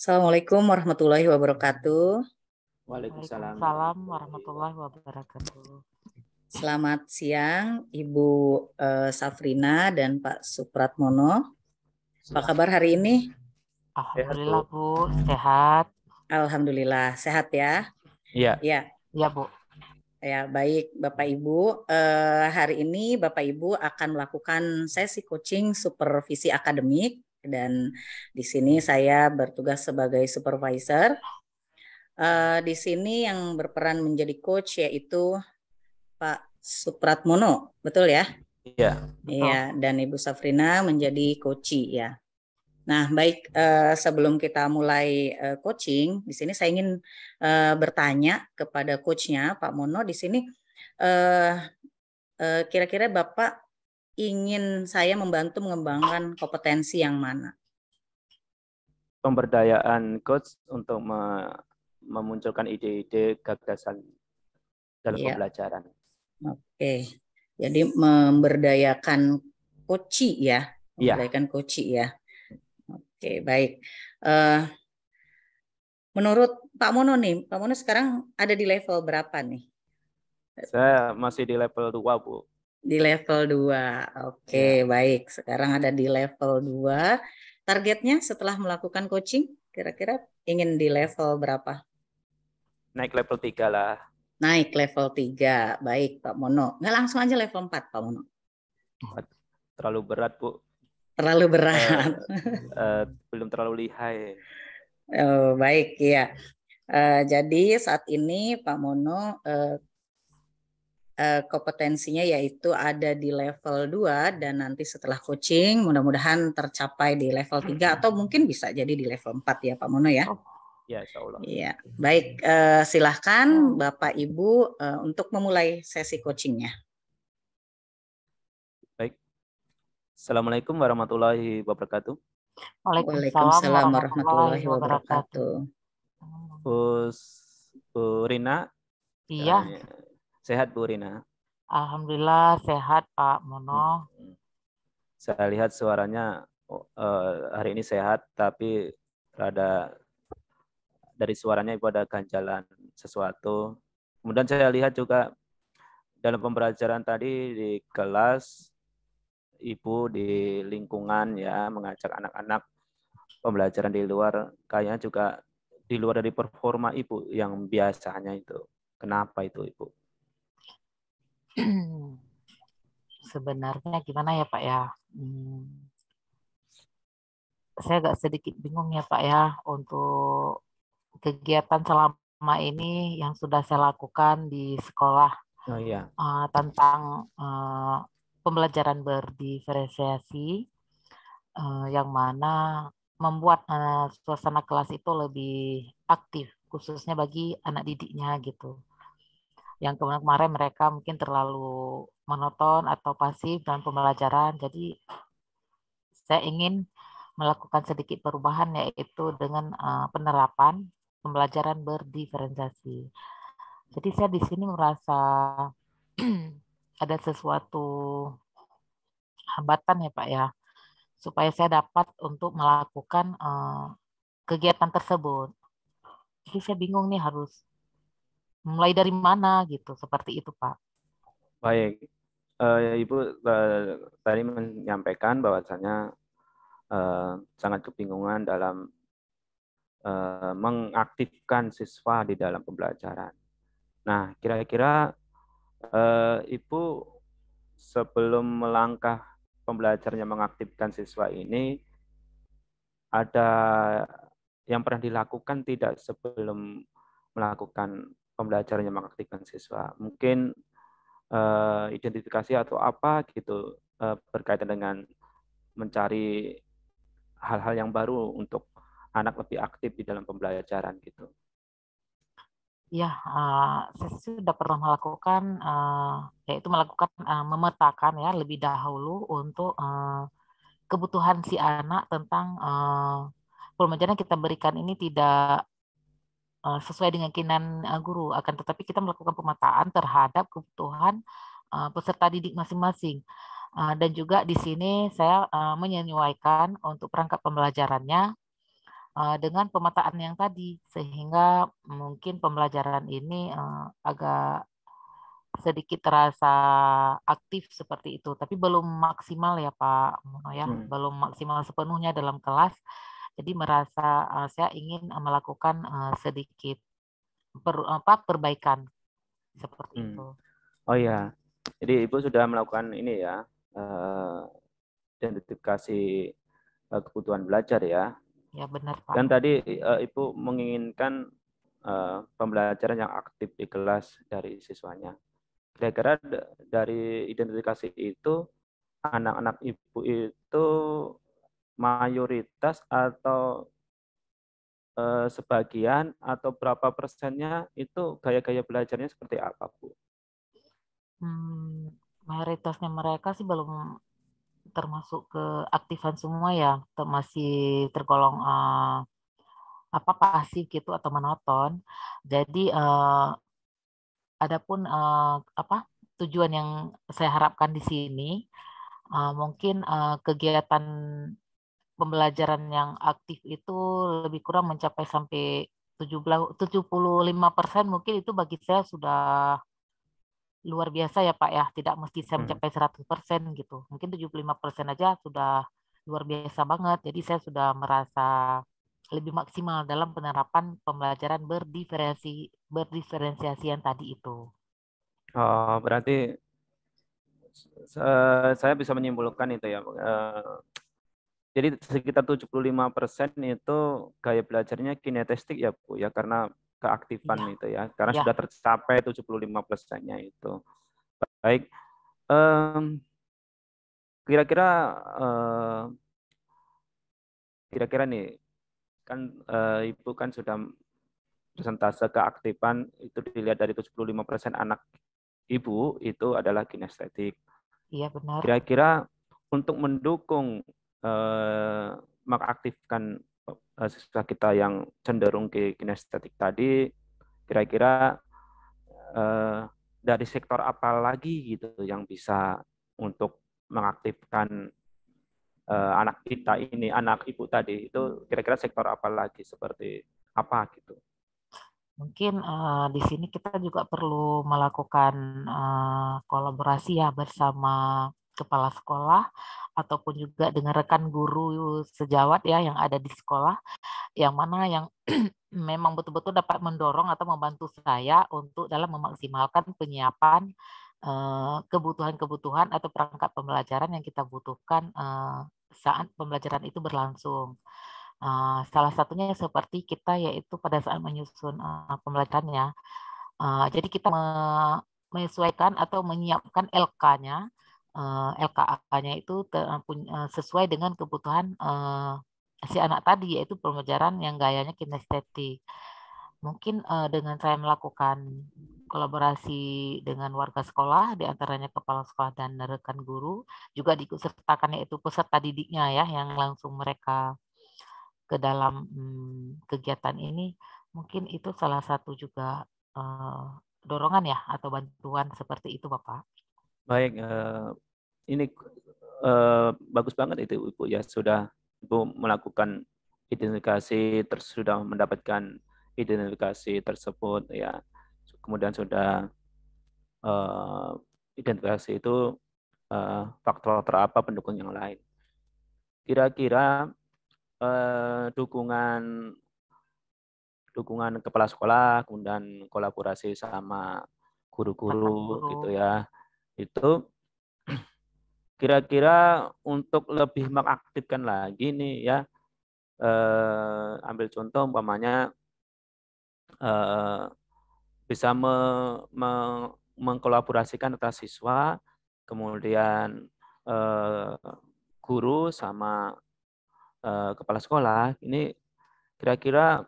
Assalamualaikum warahmatullahi wabarakatuh. Waalaikumsalam. warahmatullahi wabarakatuh. Selamat siang Ibu uh, Safrina dan Pak Supratmono. Apa kabar hari ini? Alhamdulillah Bu, sehat. Alhamdulillah, sehat ya? Iya. Iya. Iya Bu. Ya, baik Bapak Ibu. eh, hari ini Bapak Ibu akan melakukan sesi coaching supervisi akademik dan di sini saya bertugas sebagai supervisor. Uh, di sini yang berperan menjadi coach yaitu Pak Supratmono, betul ya? Iya. Iya, dan Ibu Safrina menjadi coach ya. Nah, baik uh, sebelum kita mulai uh, coaching, di sini saya ingin uh, bertanya kepada coachnya Pak Mono di sini kira-kira Bapak ingin saya membantu mengembangkan kompetensi yang mana? Pemberdayaan coach untuk memunculkan ide-ide gagasan dalam ya. pembelajaran. Oke, okay. jadi memberdayakan coach ya, iya. memberdayakan ya. koci ya. Oke, okay, baik. Uh, menurut Pak Mono nih, Pak Mono sekarang ada di level berapa nih? Saya masih di level 2, Bu. Di level 2. Oke, okay, ya. baik. Sekarang ada di level 2. Targetnya setelah melakukan coaching kira-kira ingin di level berapa? Naik level 3 lah. Naik level 3. Baik, Pak Mono. Nggak langsung aja level 4, Pak Mono. Terlalu berat, Bu. Terlalu berat. Uh, uh, belum terlalu lihai. Oh, baik, ya. Uh, jadi saat ini Pak Mono uh, Eh, kompetensinya yaitu ada di level 2 dan nanti setelah coaching mudah-mudahan tercapai di level 3 atau mungkin bisa jadi di level 4 ya Pak Mono ya. Oh, ya, Allah. Ya. baik eh, silahkan oh. Bapak Ibu eh, untuk memulai sesi coachingnya. Baik, Assalamualaikum warahmatullahi wabarakatuh. Waalaikumsalam warahmatullahi wabarakatuh. Bu, Rina. Iya. Sehat Bu Rina? Alhamdulillah sehat Pak Mono. Hmm. Saya lihat suaranya oh, eh, hari ini sehat, tapi rada dari suaranya itu ada ganjalan sesuatu. Kemudian saya lihat juga dalam pembelajaran tadi di kelas ibu di lingkungan ya mengajak anak-anak pembelajaran di luar kayaknya juga di luar dari performa ibu yang biasanya itu. Kenapa itu ibu? sebenarnya gimana ya Pak ya? Hmm, saya agak sedikit bingung ya Pak ya untuk kegiatan selama ini yang sudah saya lakukan di sekolah oh, iya. uh, tentang uh, pembelajaran berdiferensiasi uh, yang mana membuat uh, suasana kelas itu lebih aktif khususnya bagi anak didiknya gitu yang kemarin kemarin mereka mungkin terlalu monoton atau pasif dalam pembelajaran. Jadi saya ingin melakukan sedikit perubahan yaitu dengan uh, penerapan pembelajaran berdiferensiasi. Jadi saya di sini merasa ada sesuatu hambatan ya Pak ya supaya saya dapat untuk melakukan uh, kegiatan tersebut. Jadi saya bingung nih harus mulai dari mana gitu seperti itu Pak. Baik, uh, Ibu uh, tadi menyampaikan bahwasannya uh, sangat kebingungan dalam uh, mengaktifkan siswa di dalam pembelajaran. Nah, kira-kira uh, Ibu sebelum melangkah pembelajarnya mengaktifkan siswa ini ada yang pernah dilakukan tidak sebelum melakukan pembelajarannya mengaktifkan siswa. Mungkin uh, identifikasi atau apa gitu uh, berkaitan dengan mencari hal-hal yang baru untuk anak lebih aktif di dalam pembelajaran gitu. Ya, uh, saya sudah pernah melakukan uh, yaitu melakukan uh, memetakan ya lebih dahulu untuk uh, kebutuhan si anak tentang uh, pembelajaran kita berikan ini tidak Eh, sesuai dengan keinginan eh, guru. Akan tetapi kita melakukan pemetaan terhadap kebutuhan eh, peserta didik masing-masing. dan juga di sini saya menyesuaikan untuk perangkat pembelajarannya dengan pemetaan yang tadi sehingga mungkin pembelajaran ini agak sedikit terasa aktif seperti itu, tapi belum maksimal ya Pak Mono ya, hmm. belum maksimal sepenuhnya dalam kelas jadi merasa uh, saya ingin uh, melakukan uh, sedikit per, apa perbaikan seperti hmm. itu. Oh ya, jadi ibu sudah melakukan ini ya uh, identifikasi uh, kebutuhan belajar ya. Ya benar pak. Dan tadi uh, ibu menginginkan uh, pembelajaran yang aktif di kelas dari siswanya. Kira-kira dari identifikasi itu anak-anak ibu itu mayoritas atau eh, sebagian atau berapa persennya itu gaya-gaya belajarnya seperti apa, Bu? Hmm, mayoritasnya mereka sih belum termasuk ke aktifan semua ya, masih tergolong uh, apa pasif gitu atau menonton. Jadi uh, adapun uh, apa tujuan yang saya harapkan di sini uh, mungkin uh, kegiatan pembelajaran yang aktif itu lebih kurang mencapai sampai 75 persen mungkin itu bagi saya sudah luar biasa ya Pak ya. Tidak mesti saya hmm. mencapai 100 persen gitu. Mungkin 75 persen aja sudah luar biasa banget. Jadi saya sudah merasa lebih maksimal dalam penerapan pembelajaran berdiferensi berdiferensiasi yang tadi itu. Oh, berarti eh, saya bisa menyimpulkan itu ya jadi sekitar 75% itu gaya belajarnya kinestetik ya Bu ya karena keaktifan ya. itu ya. Karena ya. sudah tercapai 75 persennya itu. Baik. Um, kira-kira uh, kira-kira nih kan uh, Ibu kan sudah persentase keaktifan itu dilihat dari 75% anak ibu itu adalah kinestetik. Iya benar. Kira-kira untuk mendukung eh, mengaktifkan eh, siswa kita yang cenderung ke kinestetik tadi, kira-kira eh, dari sektor apa lagi gitu yang bisa untuk mengaktifkan eh, anak kita ini, anak ibu tadi itu kira-kira sektor apa lagi seperti apa gitu mungkin uh, di sini kita juga perlu melakukan uh, kolaborasi ya bersama kepala sekolah ataupun juga dengan rekan guru sejawat ya yang ada di sekolah yang mana yang memang betul-betul dapat mendorong atau membantu saya untuk dalam memaksimalkan penyiapan eh, kebutuhan-kebutuhan atau perangkat pembelajaran yang kita butuhkan eh, saat pembelajaran itu berlangsung. Eh, salah satunya seperti kita yaitu pada saat menyusun pembelajarannya. Jadi kita menyesuaikan atau menyiapkan LK-nya Eh, LKA-nya itu ter, eh, eh, sesuai dengan kebutuhan si anak tadi yaitu pembelajaran yang gayanya kinestetik. Mungkin dengan saya melakukan kolaborasi dengan warga sekolah, diantaranya kepala sekolah dan rekan guru, juga diikutsertakan yaitu peserta didiknya ya, yang langsung mereka ke dalam hmm, kegiatan ini, mungkin itu salah satu juga uh, dorongan ya atau bantuan seperti itu, Bapak. Baik, ini eh, bagus banget itu Ibu ya sudah Ibu melakukan identifikasi terus sudah mendapatkan identifikasi tersebut ya. Kemudian sudah eh, identifikasi itu eh, faktor-faktor apa pendukung yang lain. Kira-kira eh, dukungan dukungan kepala sekolah, kemudian kolaborasi sama guru-guru gitu ya. Itu Kira-kira untuk lebih mengaktifkan lagi nih ya, eh, ambil contoh umpamanya eh, bisa me, me, mengkolaborasikan antara siswa, kemudian eh, guru sama eh, kepala sekolah. Ini kira-kira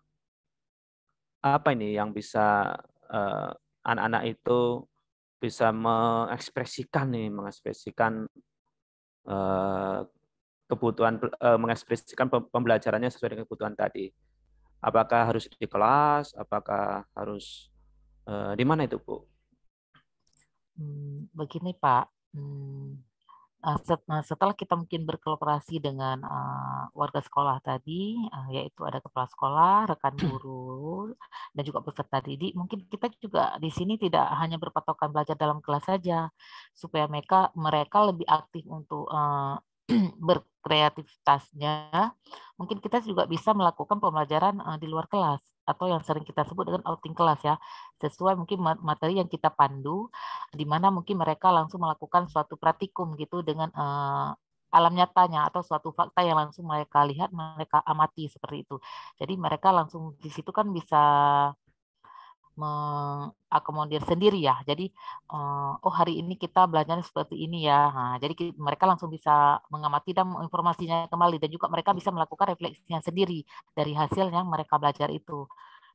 apa ini yang bisa eh, anak-anak eh, itu bisa mengekspresikan nih, mengekspresikan Eh, kebutuhan eh, mengekspresikan pembelajarannya sesuai dengan kebutuhan tadi. Apakah harus di kelas? Apakah harus eh, di mana itu, Bu? Hmm, begini, Pak. Hmm, Nah, setelah kita mungkin berkolaborasi dengan uh, warga sekolah tadi, uh, yaitu ada kepala sekolah, rekan hmm. guru, dan juga peserta didik, mungkin kita juga di sini tidak hanya berpatokan belajar dalam kelas saja, supaya mereka mereka lebih aktif untuk uh, berkreativitasnya. Mungkin kita juga bisa melakukan pembelajaran uh, di luar kelas atau yang sering kita sebut dengan outing kelas ya sesuai mungkin materi yang kita pandu di mana mungkin mereka langsung melakukan suatu praktikum gitu dengan eh, alam nyatanya atau suatu fakta yang langsung mereka lihat mereka amati seperti itu jadi mereka langsung di situ kan bisa mengakomodir sendiri ya. Jadi eh, oh hari ini kita belajar seperti ini ya. Nah, jadi mereka langsung bisa mengamati dan informasinya kembali dan juga mereka bisa melakukan refleksinya sendiri dari hasil yang mereka belajar itu.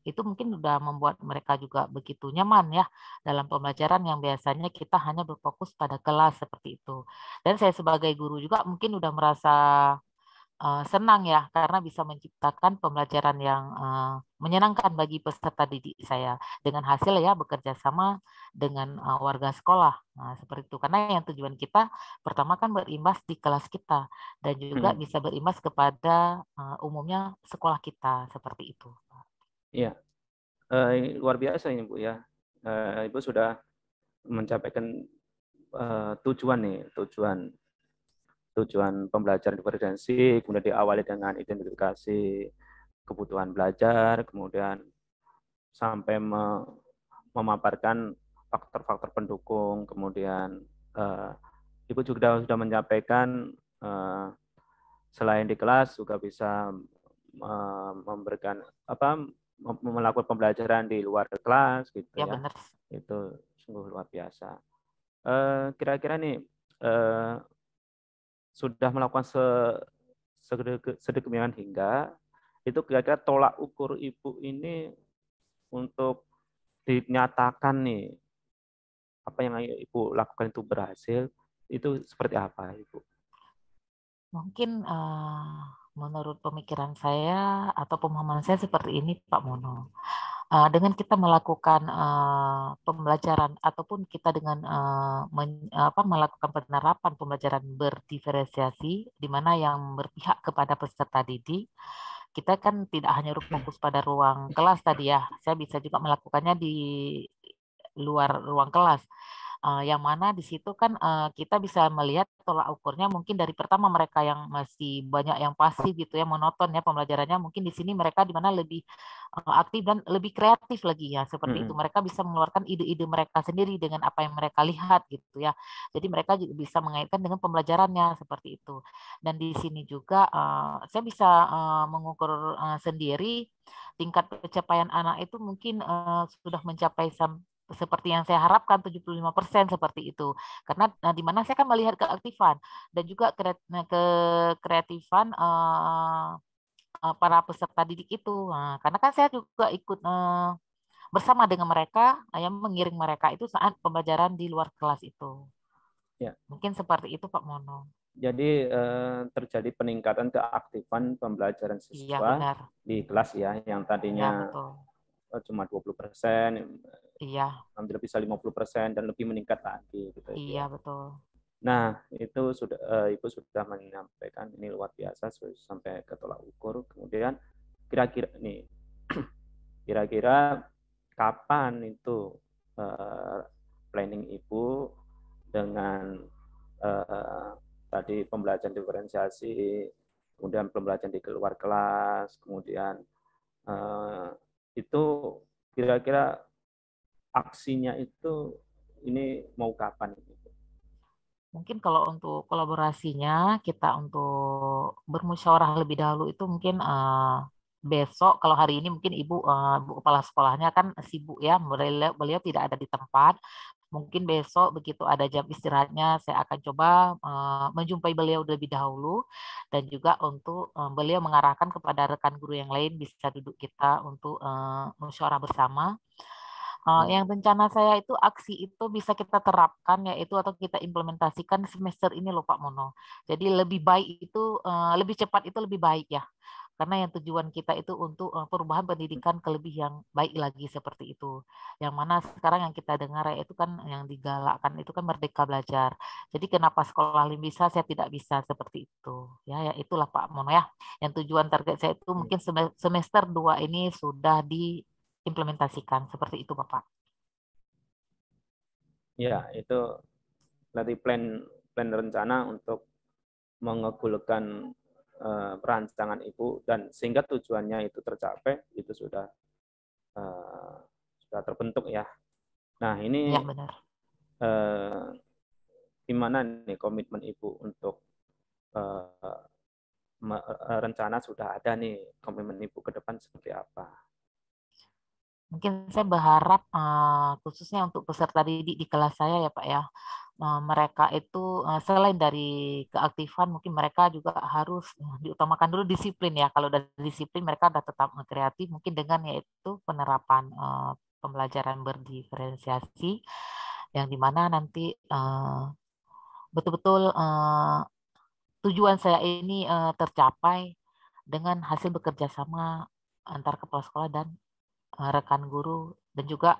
Itu mungkin sudah membuat mereka juga begitu nyaman ya dalam pembelajaran yang biasanya kita hanya berfokus pada kelas seperti itu. Dan saya sebagai guru juga mungkin sudah merasa Eh, senang ya karena bisa menciptakan pembelajaran yang uh, menyenangkan bagi peserta didik saya dengan hasil ya bekerja sama dengan uh, warga sekolah nah, seperti itu karena yang tujuan kita pertama kan berimbas di kelas kita dan juga hmm. bisa berimbas kepada uh, umumnya sekolah kita seperti itu. Iya uh, luar biasa ini bu ya uh, ibu sudah mencapai uh, tujuan nih tujuan tujuan pembelajaran diferensi, kemudian diawali dengan identifikasi kebutuhan belajar, kemudian sampai memaparkan faktor-faktor pendukung, kemudian uh, Ibu juga sudah menyampaikan uh, selain di kelas juga bisa memberikan apa melakukan pembelajaran di luar kelas gitu ya. ya. Itu sungguh luar biasa. Eh, kira-kira uh, nih uh, sudah melakukan se hingga itu kira-kira tolak ukur ibu ini untuk dinyatakan nih apa yang ibu lakukan itu berhasil itu seperti apa ibu? Mungkin uh, menurut pemikiran saya atau pemahaman saya seperti ini Pak Mono. Eh, dengan kita melakukan uh, pembelajaran ataupun kita dengan uh, men, apa, melakukan penerapan pembelajaran berdiferensiasi di mana yang berpihak kepada peserta didik kita kan tidak hanya hmm. fokus pada ruang kelas tadi ya saya bisa juga melakukannya di luar ruang kelas uh, yang mana di situ kan uh, kita bisa melihat tolak ukurnya mungkin dari pertama mereka yang masih banyak yang pasif gitu ya monoton ya pembelajarannya mungkin di sini mereka di mana lebih uh, aktif dan lebih kreatif lagi ya seperti hmm. itu mereka bisa mengeluarkan ide-ide mereka sendiri dengan apa yang mereka lihat gitu ya jadi mereka juga bisa mengaitkan dengan pembelajarannya seperti itu dan di sini juga uh, saya bisa uh, mengukur uh, sendiri tingkat pencapaian anak itu mungkin uh, sudah mencapai seperti yang saya harapkan 75% seperti itu. Karena nah, di mana saya kan melihat keaktifan dan juga nah, ke, kreatifan uh, uh, para peserta didik itu. Uh, karena kan saya juga ikut uh, bersama dengan mereka nah, yang mengiring mereka itu saat pembelajaran di luar kelas itu. Ya. Mungkin seperti itu Pak Mono. Jadi terjadi peningkatan keaktifan pembelajaran iya, siswa ya, di kelas ya yang tadinya ya, betul. cuma 20% Iya. Hampir bisa 50% dan lebih meningkat lagi gitu. Iya, betul. Nah, itu sudah uh, Ibu sudah menyampaikan ini luar biasa sampai ke tolak ukur. Kemudian kira-kira nih kira-kira kapan itu uh, planning Ibu dengan uh, tadi pembelajaran diferensiasi, kemudian pembelajaran di luar kelas, kemudian uh, itu kira-kira aksinya itu ini mau kapan gitu? Mungkin kalau untuk kolaborasinya kita untuk bermusyawarah lebih dahulu itu mungkin uh, besok kalau hari ini mungkin ibu uh, ibu kepala sekolahnya kan sibuk ya beliau, beliau tidak ada di tempat mungkin besok begitu ada jam istirahatnya saya akan coba uh, menjumpai beliau lebih dahulu dan juga untuk uh, beliau mengarahkan kepada rekan guru yang lain bisa duduk kita untuk uh, musyawarah bersama Nah, yang rencana saya itu aksi itu bisa kita terapkan yaitu atau kita implementasikan semester ini loh Pak Mono. Jadi lebih baik itu eh, lebih cepat itu lebih baik ya. Karena yang tujuan kita itu untuk eh, perubahan pendidikan ke lebih yang baik lagi seperti itu. Yang mana sekarang yang kita dengar ya, itu kan yang digalakkan itu kan merdeka belajar. Jadi kenapa sekolah lain bisa saya tidak bisa seperti itu. Ya, ya itulah Pak Mono ya. Yang tujuan target saya itu hmm. mungkin semester 2 ini sudah di implementasikan seperti itu Bapak. Ya, itu dari plan plan rencana untuk mengegulkan uh, eh, rancangan Ibu dan sehingga tujuannya itu tercapai itu sudah uh, sudah terbentuk ya. Nah, ini ya, benar. Uh, gimana nih komitmen Ibu untuk eh, rencana sudah ada nih komitmen Ibu ke depan seperti apa? mungkin saya berharap uh, khususnya untuk peserta didik di kelas saya ya Pak ya uh, mereka itu uh, selain dari keaktifan mungkin mereka juga harus diutamakan dulu disiplin ya kalau dari disiplin mereka sudah tetap kreatif mungkin dengan yaitu penerapan uh, pembelajaran berdiferensiasi yang dimana nanti betul betul-betul uh, tujuan saya ini uh, tercapai dengan hasil bekerja sama antar kepala sekolah dan Eh, rekan guru dan juga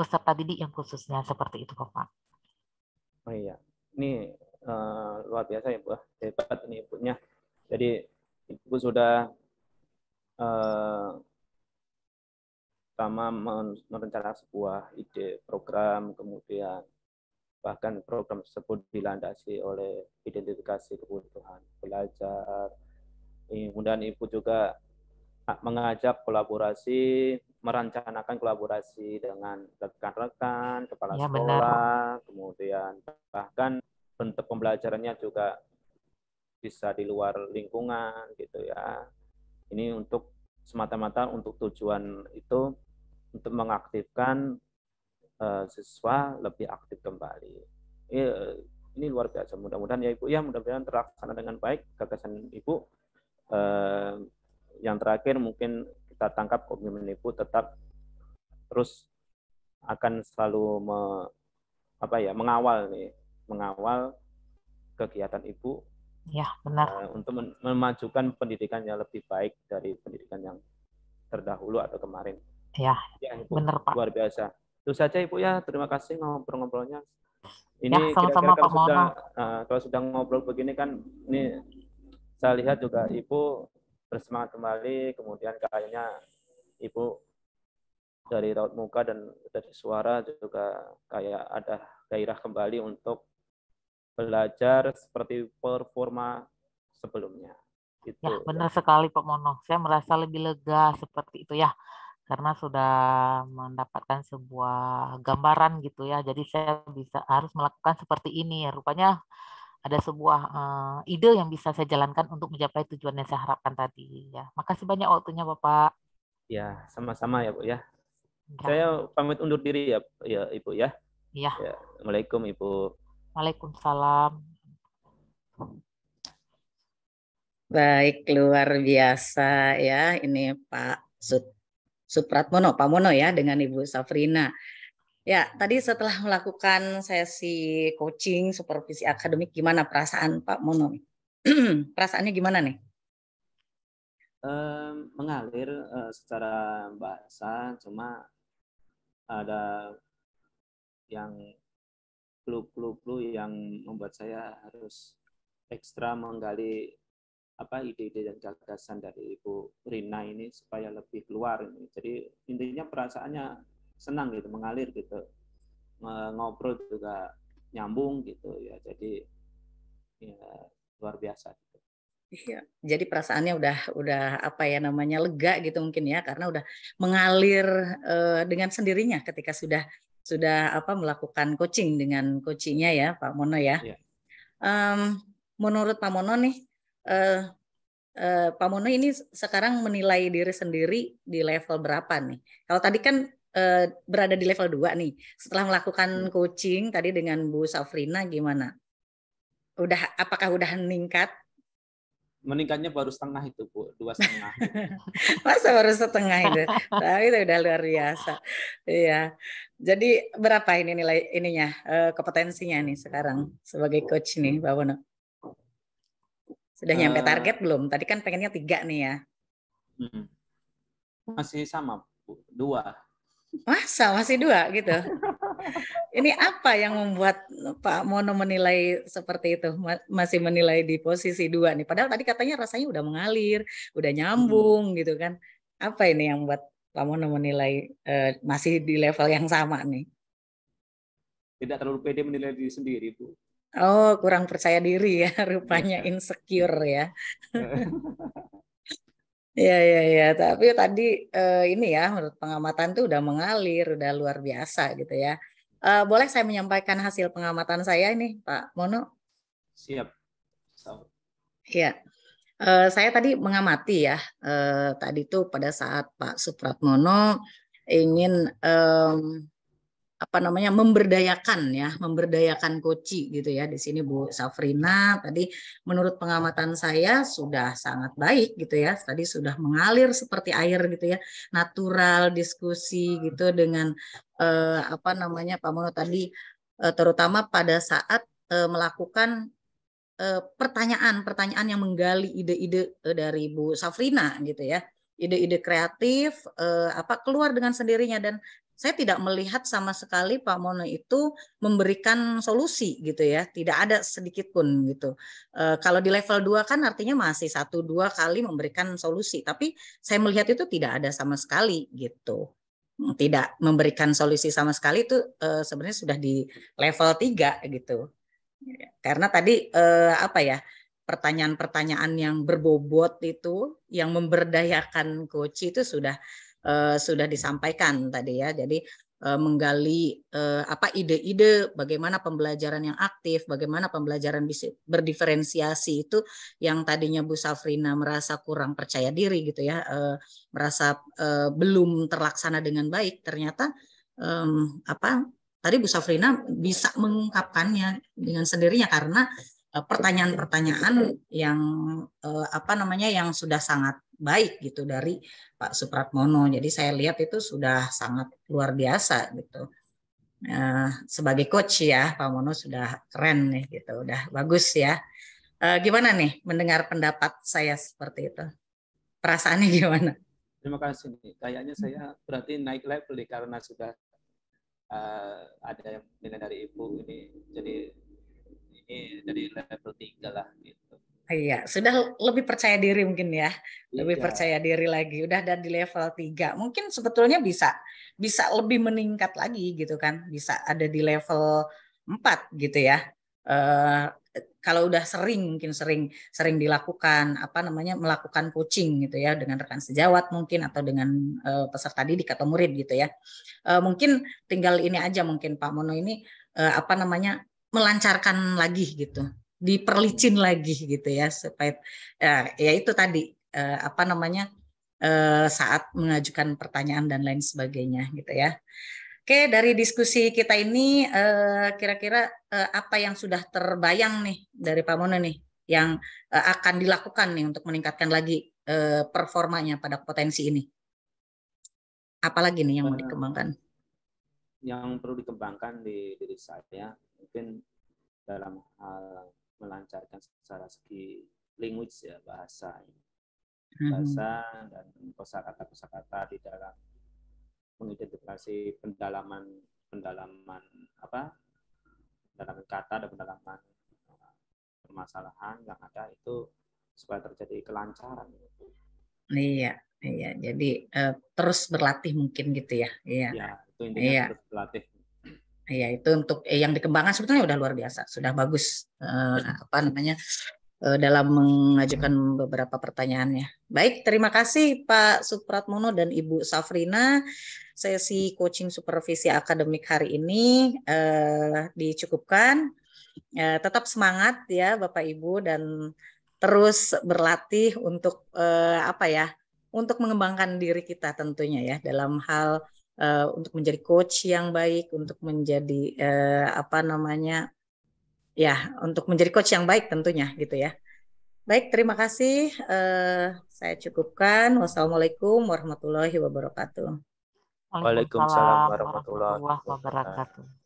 peserta didik yang khususnya seperti itu Bapak. Oh iya, ini uh, luar biasa ya Bu, ah. hebat ini ibunya. Jadi ibu sudah uh, eh, pertama merencanakan sebuah ide program, kemudian bahkan program tersebut dilandasi oleh identifikasi kebutuhan belajar. Kemudian ibu juga ah, mengajak kolaborasi merencanakan kolaborasi dengan rekan-rekan, kepala ya, sekolah, benar. kemudian bahkan bentuk pembelajarannya juga bisa di luar lingkungan gitu ya. Ini untuk semata-mata untuk tujuan itu untuk mengaktifkan uh, siswa lebih aktif kembali. Ini, iya, ini luar biasa. Mudah-mudahan ya Ibu ya, mudah-mudahan terlaksana dengan baik gagasan Ibu. Uh, yang terakhir mungkin kita tangkap komitmen menipu tetap terus akan selalu me, apa ya mengawal nih mengawal kegiatan ibu ya benar uh, untuk memajukan pendidikan yang lebih baik dari pendidikan yang terdahulu atau kemarin ya, ya ibu, benar pak luar biasa itu saja ibu ya terima kasih ngobrol-ngobrolnya ini ya, sama-sama kira-kira kalau sudah uh, kalau sudah ngobrol begini kan ini saya lihat juga ibu bersemangat kembali kemudian kayaknya ibu dari raut muka dan dari suara juga kayak ada gairah kembali untuk belajar seperti performa sebelumnya. Gitu. Ya, benar sekali Pak Mono. Saya merasa lebih lega seperti itu ya. Karena sudah mendapatkan sebuah gambaran gitu ya. Jadi saya bisa harus melakukan seperti ini. Rupanya ada sebuah uh, ide yang bisa saya jalankan untuk mencapai tujuan yang saya harapkan tadi ya. Makasih banyak waktunya Bapak. Ya, sama-sama ya Bu ya. ya. Saya pamit undur diri ya, ya Ibu ya. Iya. Ya. Assalamualaikum Ibu. Waalaikumsalam. Baik, luar biasa ya ini Pak Supratmono, Pak Mono ya dengan Ibu Safrina. Ya, tadi setelah melakukan sesi coaching, supervisi akademik, gimana perasaan Pak Mono? Perasaannya gimana nih? Um, mengalir uh, secara bahasa, cuma ada yang clue-clue yang membuat saya harus ekstra menggali apa ide-ide dan gagasan dari Ibu Rina ini supaya lebih keluar ini. Jadi intinya perasaannya senang gitu mengalir gitu ngobrol juga nyambung gitu ya jadi ya, luar biasa gitu. Iya, jadi perasaannya udah udah apa ya namanya lega gitu mungkin ya karena udah mengalir uh, dengan sendirinya ketika sudah sudah apa melakukan coaching dengan coachingnya ya Pak Mono ya. ya. Um, menurut Pak Mono nih, uh, Pak Mono ini sekarang menilai diri sendiri di level berapa nih? Kalau tadi kan Eh, berada di level 2 nih. Setelah melakukan hmm. coaching tadi dengan Bu Safrina gimana? Udah apakah udah meningkat? Meningkatnya baru setengah itu Bu, dua setengah. Masa baru setengah itu? Tapi itu udah luar biasa. Iya. Jadi berapa ini nilai ininya eh, kompetensinya nih sekarang sebagai coach nih Pak Wono? Sudah nyampe eh. target belum? Tadi kan pengennya tiga nih ya. Hmm. Masih sama, Bu. Dua masa masih dua gitu. Ini apa yang membuat Pak Mono menilai seperti itu masih menilai di posisi dua nih? Padahal tadi katanya rasanya udah mengalir, udah nyambung hmm. gitu kan. Apa ini yang membuat Pak Mono menilai uh, masih di level yang sama nih? Tidak terlalu pede menilai diri sendiri bu Oh, kurang percaya diri ya, rupanya iya. insecure ya. Iya iya iya, tapi tadi uh, ini ya menurut pengamatan tuh udah mengalir, udah luar biasa gitu ya. Eh, boleh saya menyampaikan hasil pengamatan saya ini, Pak Mono? Siap. Iya. Uh, saya tadi mengamati ya, eh, tadi tuh pada saat Pak Supratmono ingin um, apa namanya memberdayakan ya, memberdayakan koci gitu ya. Di sini Bu Safrina tadi menurut pengamatan saya sudah sangat baik gitu ya. Tadi sudah mengalir seperti air gitu ya, natural diskusi gitu dengan eh, apa namanya Pak Mono tadi eh, terutama pada saat eh, melakukan pertanyaan-pertanyaan eh, yang menggali ide-ide eh, dari Bu Safrina gitu ya ide-ide kreatif eh, apa keluar dengan sendirinya dan saya tidak melihat sama sekali Pak Mono itu memberikan solusi gitu ya, tidak ada sedikit pun gitu. E, kalau di level 2 kan artinya masih satu dua kali memberikan solusi, tapi saya melihat itu tidak ada sama sekali gitu. Hmm, tidak memberikan solusi sama sekali itu e, sebenarnya sudah di level 3 gitu. Karena tadi e, apa ya? pertanyaan-pertanyaan yang berbobot itu yang memberdayakan koci itu sudah uh, sudah disampaikan tadi ya. Jadi uh, menggali uh, apa ide-ide bagaimana pembelajaran yang aktif, bagaimana pembelajaran bisa berdiferensiasi itu yang tadinya Bu Safrina merasa kurang percaya diri gitu ya, uh, merasa uh, belum terlaksana dengan baik, ternyata um, apa tadi Bu Safrina bisa mengungkapkannya dengan sendirinya karena Eh, pertanyaan-pertanyaan yang eh, apa namanya yang sudah sangat baik gitu dari Pak Supratmono. Jadi saya lihat itu sudah sangat luar biasa gitu. Nah, sebagai coach ya Pak Mono sudah keren nih gitu, udah bagus ya. gimana nih mendengar pendapat saya seperti itu? Perasaannya gimana? Terima kasih. Kayaknya saya berarti naik level nih, karena sudah uh, ada yang nilai dari ibu ini. Jadi Iya, dari level 3 lah gitu. Iya, sudah lebih percaya diri mungkin ya. Lebih iya. percaya diri lagi. Udah ada di level 3. Mungkin sebetulnya bisa bisa lebih meningkat lagi gitu kan. Bisa ada di level 4 gitu ya. Uh, kalau udah sering mungkin sering sering dilakukan apa namanya melakukan coaching gitu ya dengan rekan sejawat mungkin atau dengan uh, peserta didik atau murid gitu ya. Uh, mungkin tinggal ini aja mungkin Pak Mono ini uh, apa namanya melancarkan lagi gitu, diperlicin lagi gitu ya supaya ya, ya itu tadi eh, apa namanya eh, saat mengajukan pertanyaan dan lain sebagainya gitu ya. Oke dari diskusi kita ini eh, kira-kira eh, apa yang sudah terbayang nih dari Pak Mono nih yang eh, akan dilakukan nih untuk meningkatkan lagi eh, performanya pada potensi ini. Apalagi nih yang mau eh, dikembangkan? yang perlu dikembangkan di diri saya mungkin dalam hal melancarkan secara segi language ya bahasa hmm. bahasa dan kosakata kosakata di dalam mengidentifikasi pendalaman pendalaman apa dalam kata dan pendalaman eh, permasalahan yang ada itu supaya terjadi kelancaran iya Iya, jadi uh, terus berlatih mungkin gitu ya. Iya. Ya, itu intinya iya. terus berlatih. Iya, itu untuk eh, yang dikembangkan sebetulnya udah luar biasa, sudah bagus uh, apa namanya uh, dalam mengajukan beberapa pertanyaannya. Baik, terima kasih Pak Supratmono dan Ibu Safrina. Sesi coaching supervisi akademik hari ini uh, dicukupkan. Uh, tetap semangat ya Bapak Ibu dan terus berlatih untuk uh, apa ya? untuk mengembangkan diri kita tentunya ya dalam hal uh, untuk menjadi coach yang baik, untuk menjadi uh, apa namanya ya untuk menjadi coach yang baik tentunya gitu ya. Baik, terima kasih. Uh, saya cukupkan. Wassalamualaikum warahmatullahi wabarakatuh. Waalaikumsalam warahmatullahi wabarakatuh.